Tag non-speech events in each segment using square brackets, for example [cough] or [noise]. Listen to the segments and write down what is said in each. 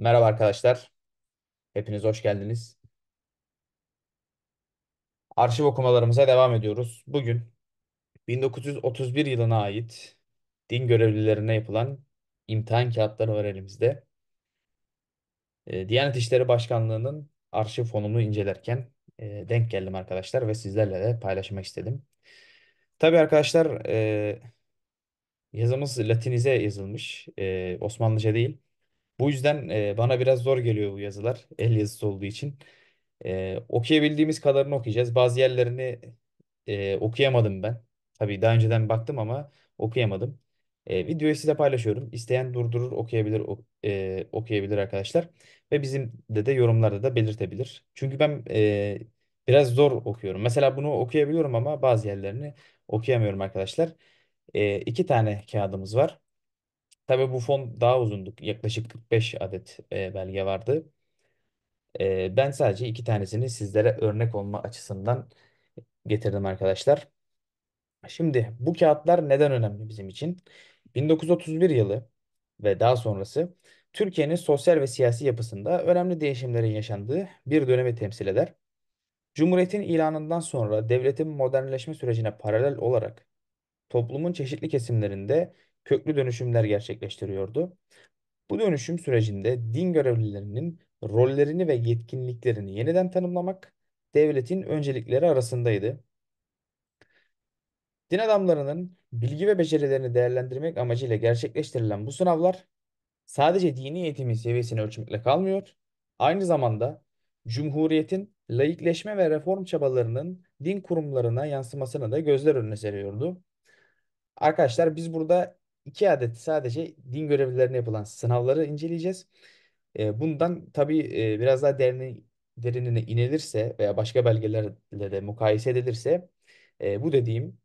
Merhaba arkadaşlar. Hepiniz hoş geldiniz. Arşiv okumalarımıza devam ediyoruz. Bugün 1931 yılına ait din görevlilerine yapılan imtihan kağıtları var elimizde. Ee, Diyanet İşleri Başkanlığı'nın arşiv fonunu incelerken e, denk geldim arkadaşlar ve sizlerle de paylaşmak istedim. Tabii arkadaşlar e, yazımız Latinize yazılmış. E, Osmanlıca değil. Bu yüzden e, bana biraz zor geliyor bu yazılar. El yazısı olduğu için. E, okuyabildiğimiz kadarını okuyacağız. Bazı yerlerini e, okuyamadım ben. Tabii daha önceden baktım ama okuyamadım. E, videoyu size paylaşıyorum. İsteyen durdurur okuyabilir ok- e, okuyabilir arkadaşlar. Ve bizim de de yorumlarda da belirtebilir. Çünkü ben e, biraz zor okuyorum. Mesela bunu okuyabiliyorum ama bazı yerlerini okuyamıyorum arkadaşlar. E, iki tane kağıdımız var. Tabii bu fon daha uzundu. Yaklaşık 45 adet e, belge vardı. E, ben sadece iki tanesini sizlere örnek olma açısından getirdim arkadaşlar. Şimdi bu kağıtlar neden önemli bizim için? 1931 yılı ve daha sonrası Türkiye'nin sosyal ve siyasi yapısında önemli değişimlerin yaşandığı bir dönemi temsil eder. Cumhuriyetin ilanından sonra devletin modernleşme sürecine paralel olarak toplumun çeşitli kesimlerinde köklü dönüşümler gerçekleştiriyordu. Bu dönüşüm sürecinde din görevlilerinin rollerini ve yetkinliklerini yeniden tanımlamak devletin öncelikleri arasındaydı. Din adamlarının bilgi ve becerilerini değerlendirmek amacıyla gerçekleştirilen bu sınavlar sadece dini eğitimin seviyesini ölçmekle kalmıyor, aynı zamanda Cumhuriyet'in laikleşme ve reform çabalarının din kurumlarına yansımasını da gözler önüne seriyordu. Arkadaşlar biz burada iki adet sadece din görevlilerine yapılan sınavları inceleyeceğiz. Ee, bundan tabii e, biraz daha derine, derinine inilirse veya başka belgelerle de mukayese edilirse e, bu dediğim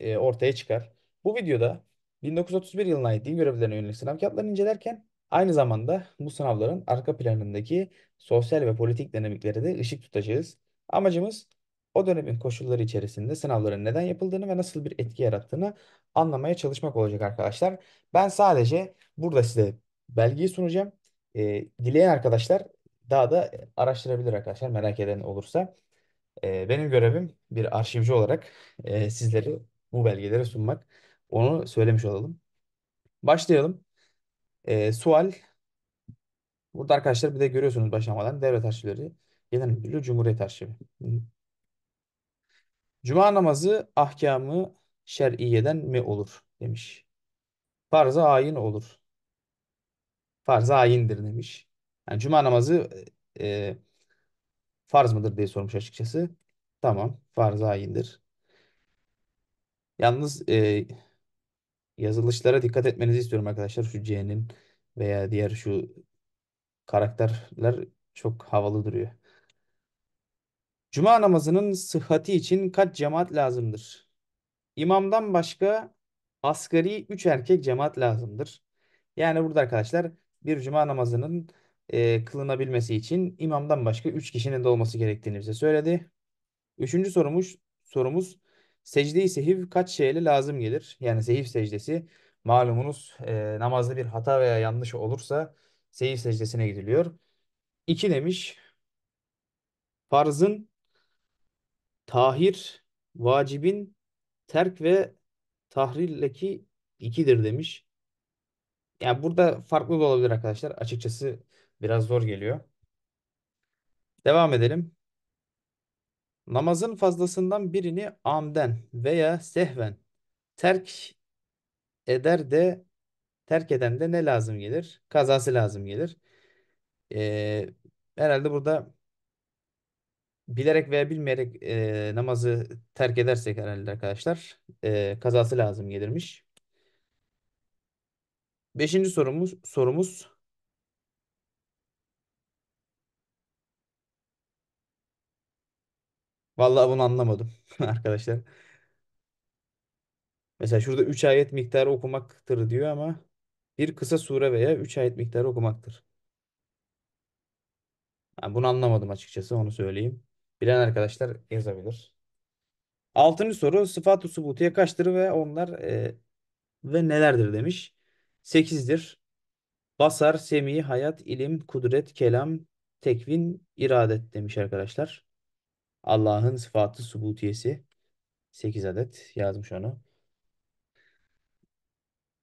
e, ortaya çıkar. Bu videoda 1931 yılına ait din görevlilerine yönelik sınav kağıtlarını incelerken aynı zamanda bu sınavların arka planındaki sosyal ve politik dinamiklere de ışık tutacağız. Amacımız o dönemin koşulları içerisinde sınavların neden yapıldığını ve nasıl bir etki yarattığını anlamaya çalışmak olacak arkadaşlar. Ben sadece burada size belgeyi sunacağım. E, dileyen arkadaşlar daha da araştırabilir arkadaşlar merak eden olursa. E, benim görevim bir arşivci olarak e, sizleri bu belgeleri sunmak. Onu söylemiş olalım. Başlayalım. E, sual. Burada arkadaşlar bir de görüyorsunuz başlamadan devlet arşivleri, genel müdürlüğü, cumhuriyet arşivi. Cuma namazı ahkamı şer'iyeden mi olur demiş. Farz-ı ayin olur. Farz-ı ayindir demiş. Yani cuma namazı e, e, farz mıdır diye sormuş açıkçası. Tamam farz-ı ayindir. Yalnız e, yazılışlara dikkat etmenizi istiyorum arkadaşlar. Şu C'nin veya diğer şu karakterler çok havalı duruyor. Cuma namazının sıhhati için kaç cemaat lazımdır? İmamdan başka asgari 3 erkek cemaat lazımdır. Yani burada arkadaşlar bir cuma namazının e, kılınabilmesi için imamdan başka 3 kişinin de olması gerektiğini bize söyledi. Üçüncü sorumuz, sorumuz secde-i sehiv kaç şeyle lazım gelir? Yani sehiv secdesi malumunuz e, namazda bir hata veya yanlış olursa sehiv secdesine gidiliyor. 2 demiş. Farzın Tahir vacibin terk ve tahrildeki ikidir demiş. Yani burada farklı da olabilir arkadaşlar. Açıkçası biraz zor geliyor. Devam edelim. Namazın fazlasından birini amden veya sehven terk eder de terk eden de ne lazım gelir? Kazası lazım gelir. Ee, herhalde burada bilerek veya bilmeyerek e, namazı terk edersek herhalde arkadaşlar e, kazası lazım gelirmiş. Beşinci sorumuz sorumuz Vallahi bunu anlamadım [laughs] arkadaşlar. Mesela şurada 3 ayet miktarı okumaktır diyor ama bir kısa sure veya 3 ayet miktarı okumaktır. Yani bunu anlamadım açıkçası onu söyleyeyim. Bilen arkadaşlar yazabilir. Altıncı soru sıfat-ı subutiye kaçtır ve onlar e, ve nelerdir demiş. Sekizdir. Basar, semi, hayat, ilim, kudret, kelam, tekvin, iradet demiş arkadaşlar. Allah'ın sıfatı subutiyesi. sekiz adet yazmış onu.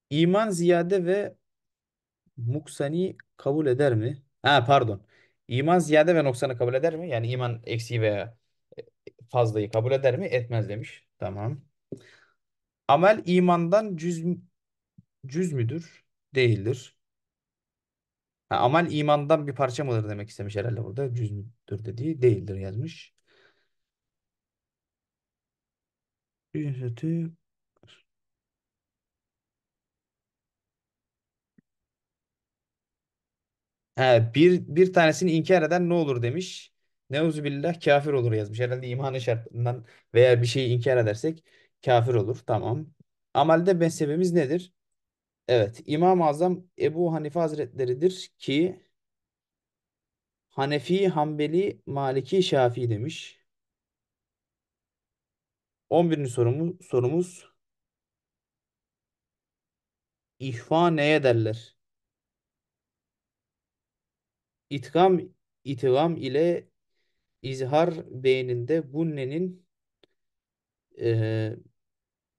İman ziyade ve muksani kabul eder mi? Ha pardon. İman ziyade ve noksanı kabul eder mi? Yani iman eksiği veya e, fazlayı kabul eder mi? Etmez demiş. Tamam. Amel imandan cüz, cüz müdür? Değildir. Ha, amel imandan bir parça mıdır demek istemiş herhalde burada. Cüz müdür dediği değildir yazmış. He, bir, bir tanesini inkar eden ne olur demiş. Neuzubillah kafir olur yazmış. Herhalde imanın şartından veya bir şeyi inkar edersek kafir olur. Tamam. Amelde mezhebimiz nedir? Evet. İmam-ı Azam Ebu Hanife Hazretleri'dir ki Hanefi, Hanbeli, Maliki, Şafii demiş. 11. sorumuz, sorumuz İhva neye derler? İtikam, itgam ile izhar beyninde bunnenin e,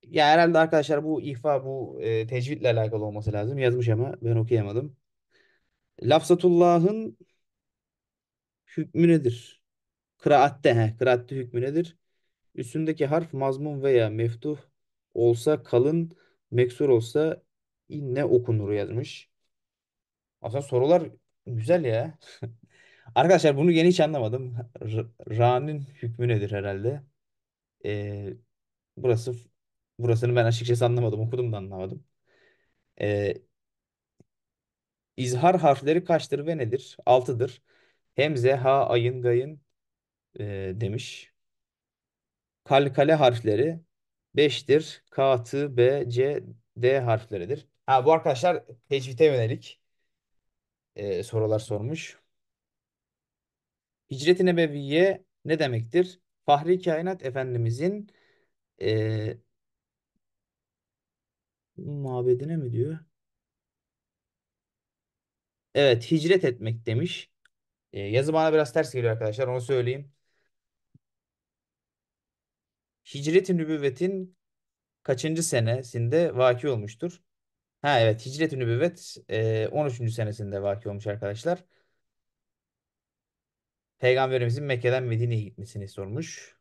ya herhalde arkadaşlar bu ihfa bu e, tecvidle alakalı olması lazım. Yazmış ama ben okuyamadım. Lafzatullah'ın hükmü nedir? Kıraatte, he, kıraatte hükmü nedir? Üstündeki harf mazmum veya meftuh olsa kalın, meksur olsa inne okunur yazmış. Aslında sorular Güzel ya. Arkadaşlar bunu yeni hiç anlamadım. Ra'nın hükmü nedir herhalde? Ee, burası burasını ben açıkçası anlamadım. Okudum da anlamadım. Ee, izhar harfleri kaçtır ve nedir? Altıdır. Hemze, ha, ayın, gayın e, demiş. Kalkale harfleri beştir. K, T, B, C, D harfleridir. Ha, bu arkadaşlar tecvide yönelik e, sorular sormuş. Hicret-i Nebeviye ne demektir? Fahri Kainat Efendimizin e, mabedine mi diyor? Evet, hicret etmek demiş. E, yazı bana biraz ters geliyor arkadaşlar, onu söyleyeyim. Hicret-i Nübüvvet'in kaçıncı senesinde vaki olmuştur? Ha evet Hicret-i Nübüvvet 13. senesinde vaki olmuş arkadaşlar. Peygamberimizin Mekke'den Medine'ye gitmesini sormuş.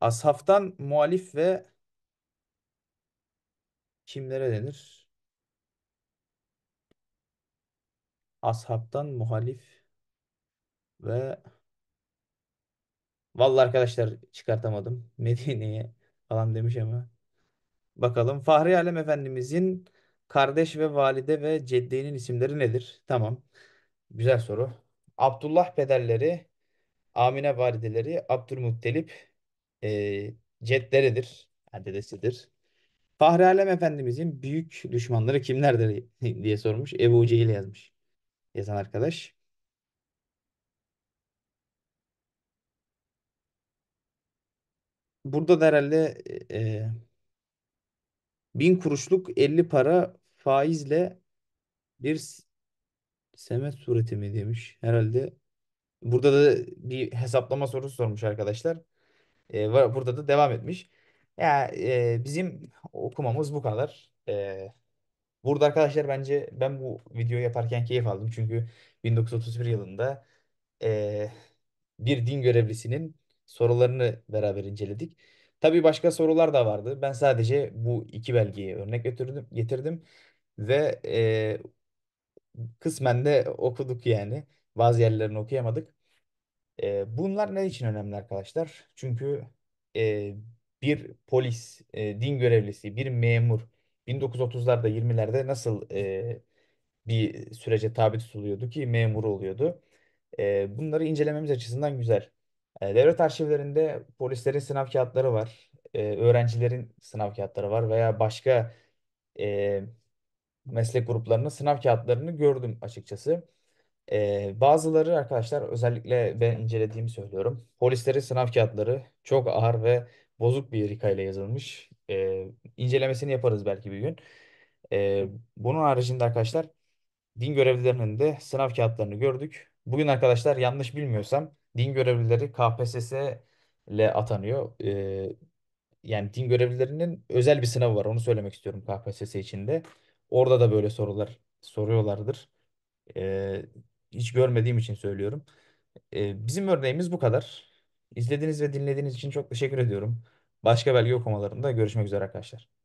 Ashaftan muhalif ve kimlere denir? Ashaptan muhalif ve vallahi arkadaşlar çıkartamadım. [laughs] Medine'ye falan demiş ama Bakalım. Fahri Alem Efendimizin kardeş ve valide ve ceddeğinin isimleri nedir? Tamam. Güzel soru. Abdullah pederleri, Amine valideleri, Abdülmuttalip e, cedderidir. Yani dedesidir. Fahri Alem Efendimizin büyük düşmanları kimlerdir [laughs] diye sormuş. Ebu Cehil yazmış. Yazan arkadaş. Burada da herhalde e, e 1000 kuruşluk 50 para faizle bir semet sureti mi demiş. Herhalde burada da bir hesaplama sorusu sormuş arkadaşlar. Ee, burada da devam etmiş. Ya e, bizim okumamız bu kadar. Ee, Burada arkadaşlar bence ben bu videoyu yaparken keyif aldım. Çünkü 1931 yılında eee, bir din görevlisinin sorularını beraber inceledik. Tabii başka sorular da vardı. Ben sadece bu iki belgeyi örnek götürdüm, getirdim ve e, kısmen de okuduk yani. Bazı yerlerini okuyamadık. E, bunlar ne için önemli arkadaşlar? Çünkü e, bir polis, e, din görevlisi, bir memur 1930'larda 20'lerde nasıl e, bir sürece tabi tutuluyordu ki memur oluyordu. E, bunları incelememiz açısından güzel. Ee, devlet arşivlerinde polislerin sınav kağıtları var. Ee, öğrencilerin sınav kağıtları var veya başka e, meslek gruplarının sınav kağıtlarını gördüm açıkçası. E, bazıları arkadaşlar özellikle ben incelediğimi söylüyorum. Polislerin sınav kağıtları çok ağır ve bozuk bir ile yazılmış. E, incelemesini yaparız belki bir gün. E, bunun haricinde arkadaşlar din görevlilerinin de sınav kağıtlarını gördük. Bugün arkadaşlar yanlış bilmiyorsam din görevlileri KPSS ile atanıyor. Ee, yani din görevlilerinin özel bir sınavı var. Onu söylemek istiyorum KPSS içinde. Orada da böyle sorular soruyorlardır. Ee, hiç görmediğim için söylüyorum. Ee, bizim örneğimiz bu kadar. İzlediğiniz ve dinlediğiniz için çok teşekkür ediyorum. Başka belge okumalarında görüşmek üzere arkadaşlar.